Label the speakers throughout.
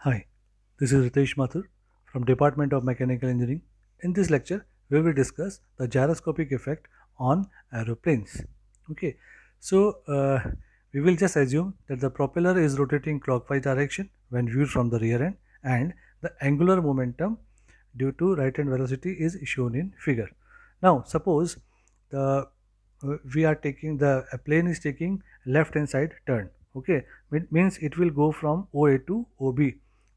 Speaker 1: Hi, this is Ritesh Mathur from Department of Mechanical Engineering. In this lecture, we will discuss the gyroscopic effect on aeroplanes. Okay, so uh, we will just assume that the propeller is rotating clockwise direction when viewed from the rear end and the angular momentum due to right hand velocity is shown in figure. Now, suppose the uh, we are taking the plane is taking left hand side turn okay means it will go from oa to ob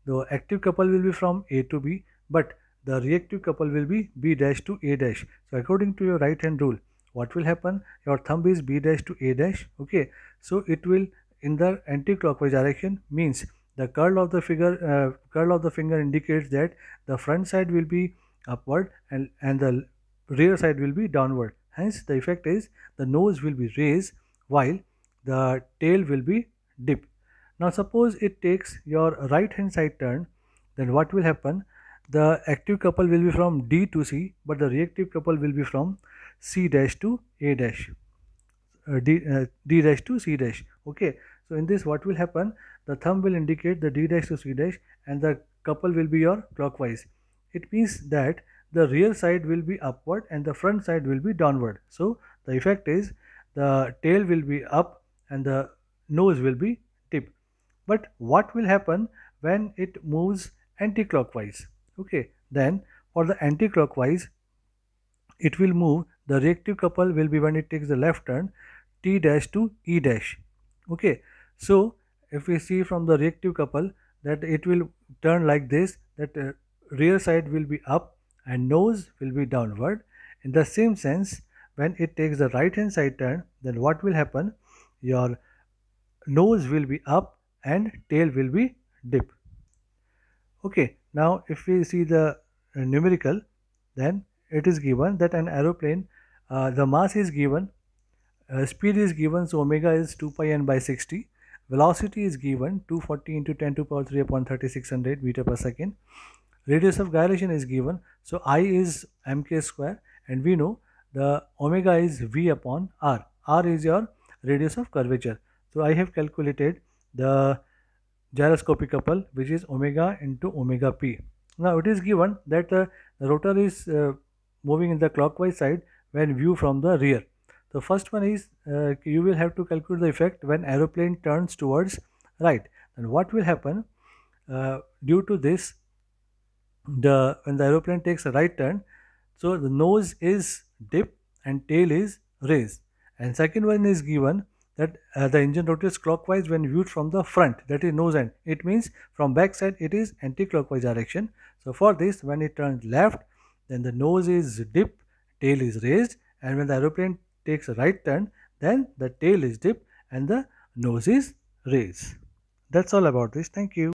Speaker 1: the active couple will be from A to B, but the reactive couple will be B dash to A dash. So according to your right hand rule, what will happen? Your thumb is B dash to A dash. Okay, so it will in the anti-clockwise direction means the curl of the figure uh, curl of the finger indicates that the front side will be upward and and the rear side will be downward. Hence the effect is the nose will be raised while the tail will be dipped. Now suppose it takes your right hand side turn, then what will happen? The active couple will be from D to C, but the reactive couple will be from C dash to A dash, uh, D, uh, D dash to C dash. Okay, so in this what will happen? The thumb will indicate the D dash to C dash and the couple will be your clockwise. It means that the rear side will be upward and the front side will be downward. So the effect is the tail will be up and the nose will be but what will happen when it moves anticlockwise okay then for the anticlockwise it will move the reactive couple will be when it takes the left turn t dash to e dash okay so if we see from the reactive couple that it will turn like this that uh, rear side will be up and nose will be downward in the same sense when it takes the right hand side turn then what will happen your nose will be up and tail will be dip okay now if we see the uh, numerical then it is given that an aeroplane uh, the mass is given uh, speed is given so omega is 2 pi n by 60 velocity is given 240 into 10 to power 3 upon 3600 meter per second radius of gyration is given so i is mk square and we know the omega is v upon r r is your radius of curvature so i have calculated the gyroscopic couple which is omega into omega p. Now it is given that uh, the rotor is uh, moving in the clockwise side when viewed from the rear. The first one is uh, you will have to calculate the effect when aeroplane turns towards right. And what will happen uh, due to this the when the aeroplane takes a right turn so the nose is dip and tail is raised and second one is given that uh, the engine rotates clockwise when viewed from the front that is nose end it means from back side it is anti-clockwise direction so for this when it turns left then the nose is dip, tail is raised and when the aeroplane takes a right turn then the tail is dip and the nose is raised that's all about this thank you